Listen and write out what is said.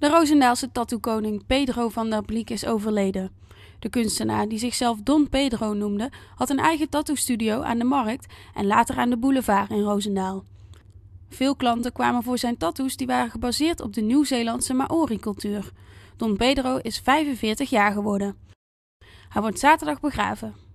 De Roosendaalse tattoo-koning Pedro van der Bliek is overleden. De kunstenaar, die zichzelf Don Pedro noemde, had een eigen tattoo-studio aan de markt en later aan de boulevard in Roosendaal. Veel klanten kwamen voor zijn tattoos die waren gebaseerd op de Nieuw-Zeelandse Maori-cultuur. Don Pedro is 45 jaar geworden. Hij wordt zaterdag begraven.